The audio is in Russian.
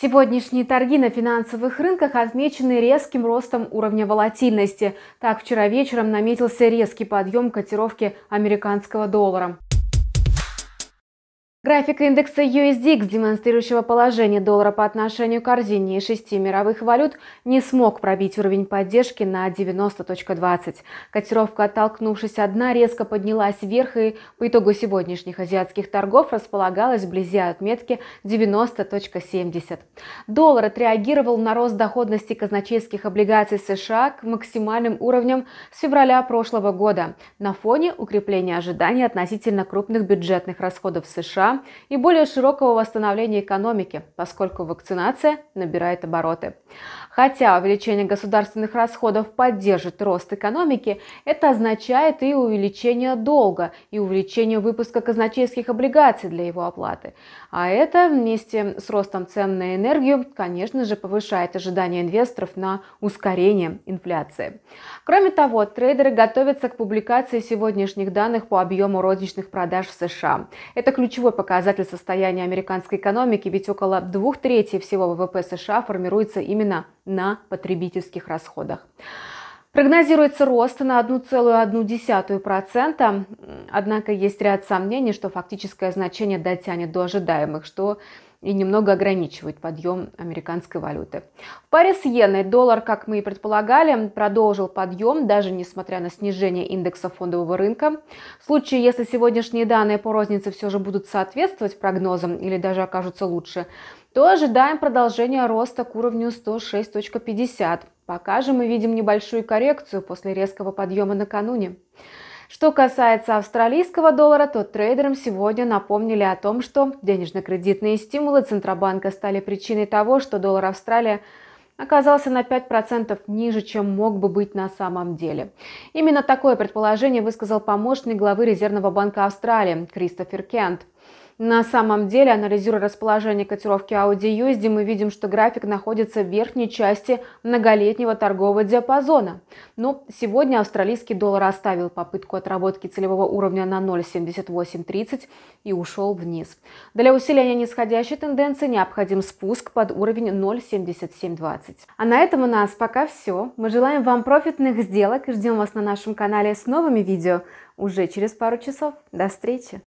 Сегодняшние торги на финансовых рынках отмечены резким ростом уровня волатильности. Так, вчера вечером наметился резкий подъем котировки американского доллара. График индекса USDX, демонстрирующего положение доллара по отношению к корзине и шести мировых валют, не смог пробить уровень поддержки на 90.20. Котировка, оттолкнувшись одна, резко поднялась вверх и по итогу сегодняшних азиатских торгов располагалась вблизи отметки 90.70. Доллар отреагировал на рост доходности казначейских облигаций США к максимальным уровням с февраля прошлого года на фоне укрепления ожиданий относительно крупных бюджетных расходов США и более широкого восстановления экономики, поскольку вакцинация набирает обороты. Хотя увеличение государственных расходов поддержит рост экономики, это означает и увеличение долга, и увеличение выпуска казначейских облигаций для его оплаты. А это вместе с ростом цен на энергию, конечно же, повышает ожидания инвесторов на ускорение инфляции. Кроме того, трейдеры готовятся к публикации сегодняшних данных по объему розничных продаж в США. Это ключевой показатель состояния американской экономики, ведь около двух третей всего ВВП США формируется именно на потребительских расходах. Прогнозируется рост на 1,1%, однако есть ряд сомнений, что фактическое значение дотянет до ожидаемых, что и немного ограничивает подъем американской валюты. В паре с иеной доллар, как мы и предполагали, продолжил подъем, даже несмотря на снижение индекса фондового рынка. В случае, если сегодняшние данные по рознице все же будут соответствовать прогнозам или даже окажутся лучше, то ожидаем продолжения роста к уровню 106.50. Пока же мы видим небольшую коррекцию после резкого подъема накануне. Что касается австралийского доллара, то трейдерам сегодня напомнили о том, что денежно-кредитные стимулы Центробанка стали причиной того, что доллар Австралия оказался на 5% ниже, чем мог бы быть на самом деле. Именно такое предположение высказал помощник главы Резервного банка Австралии Кристофер Кент. На самом деле, анализируя расположение котировки Audi USD, мы видим, что график находится в верхней части многолетнего торгового диапазона. Но ну, сегодня австралийский доллар оставил попытку отработки целевого уровня на 0,7830 и ушел вниз. Для усиления нисходящей тенденции необходим спуск под уровень 0,7720. А на этом у нас пока все. Мы желаем вам профитных сделок и ждем вас на нашем канале с новыми видео уже через пару часов. До встречи!